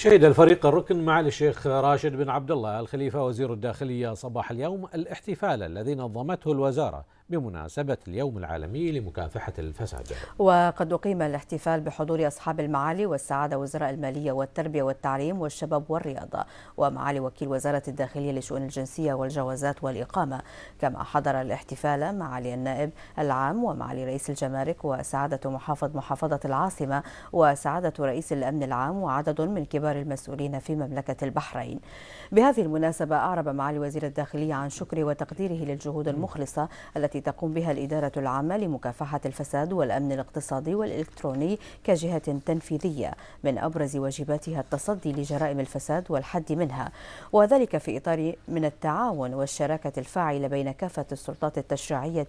شهد الفريق الركن مع الشيخ راشد بن عبد الله الخليفة وزير الداخلية صباح اليوم الاحتفال الذي نظمته الوزارة بمناسبة اليوم العالمي لمكافحة الفساد وقد أقيم الاحتفال بحضور أصحاب المعالي والسعادة وزراء المالية والتربية والتعليم والشباب والرياضة ومعالي وكيل وزارة الداخلية لشؤون الجنسية والجوازات والإقامة كما حضر الاحتفال معالي النائب العام ومعالي رئيس الجمارك وسعادة محافظ محافظة العاصمة وسعادة رئيس الأمن العام وعدد من كبار المسؤولين في مملكة البحرين بهذه المناسبة أعرب معالي وزير الداخلية عن شكر وتقديره للجهود المخلصة التي التي تقوم بها الإدارة العامة لمكافحة الفساد والأمن الاقتصادي والإلكتروني كجهة تنفيذية من أبرز واجباتها التصدي لجرائم الفساد والحد منها وذلك في إطار من التعاون والشراكة الفاعلة بين كافة السلطات التشريعية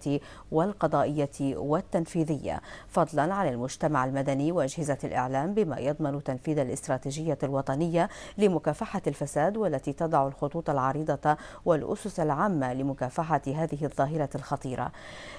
والقضائية والتنفيذية فضلا عن المجتمع المدني وأجهزة الإعلام بما يضمن تنفيذ الاستراتيجية الوطنية لمكافحة الفساد والتي تضع الخطوط العريضة والأسس العامة لمكافحة هذه الظاهرة الخطيرة الصغيرة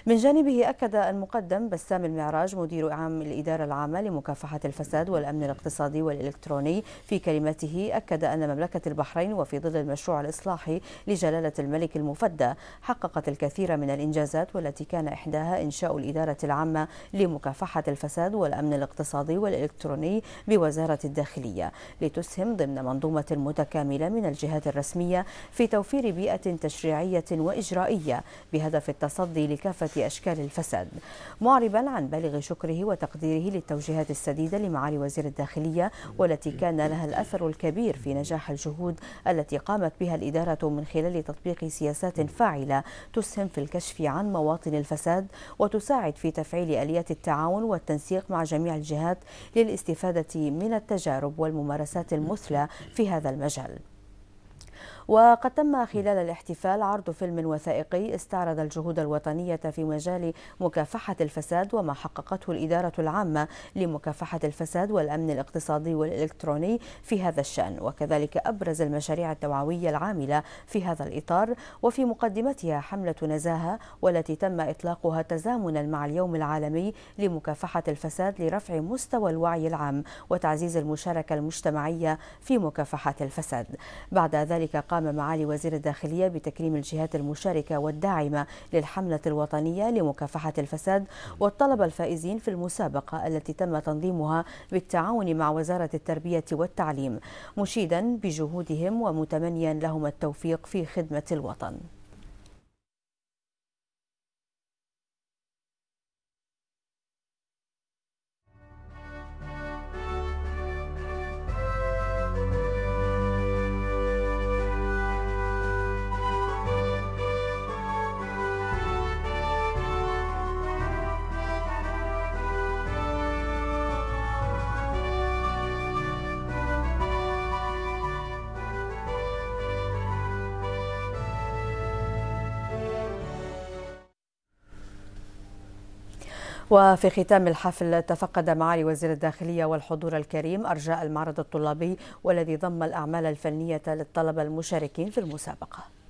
من جانبه أكد المقدم بسام المعراج مدير عام الإدارة العامة لمكافحة الفساد والأمن الاقتصادي والإلكتروني في كلمته أكد أن مملكة البحرين وفي ظل المشروع الإصلاحي لجلالة الملك المفدى حققت الكثير من الإنجازات والتي كان إحداها إنشاء الإدارة العامة لمكافحة الفساد والأمن الاقتصادي والإلكتروني بوزارة الداخلية لتسهم ضمن منظومة متكاملة من الجهات الرسمية في توفير بيئة تشريعية وإجرائية بهدف التصدي الرفض لكافة أشكال الفساد معربا عن بالغ شكره وتقديره للتوجيهات السديدة لمعالي وزير الداخلية والتي كان لها الأثر الكبير في نجاح الجهود التي قامت بها الإدارة من خلال تطبيق سياسات فاعلة تسهم في الكشف عن مواطن الفساد وتساعد في تفعيل آليات التعاون والتنسيق مع جميع الجهات للاستفادة من التجارب والممارسات المثلى في هذا المجال وقد تم خلال الاحتفال عرض فيلم وثائقي استعرض الجهود الوطنية في مجال مكافحة الفساد وما حققته الإدارة العامة لمكافحة الفساد والأمن الاقتصادي والإلكتروني في هذا الشأن وكذلك أبرز المشاريع التوعوية العاملة في هذا الإطار وفي مقدمتها حملة نزاهة والتي تم إطلاقها تزامنا مع اليوم العالمي لمكافحة الفساد لرفع مستوى الوعي العام وتعزيز المشاركة المجتمعية في مكافحة الفساد بعد ذلك قام معالي وزير الداخلية بتكريم الجهات المشاركة والداعمة للحملة الوطنية لمكافحة الفساد والطلب الفائزين في المسابقة التي تم تنظيمها بالتعاون مع وزارة التربية والتعليم مشيدا بجهودهم ومتمنيا لهم التوفيق في خدمة الوطن وفي ختام الحفل تفقد معالي وزير الداخلية والحضور الكريم أرجاء المعرض الطلابي والذي ضم الأعمال الفنية للطلبة المشاركين في المسابقة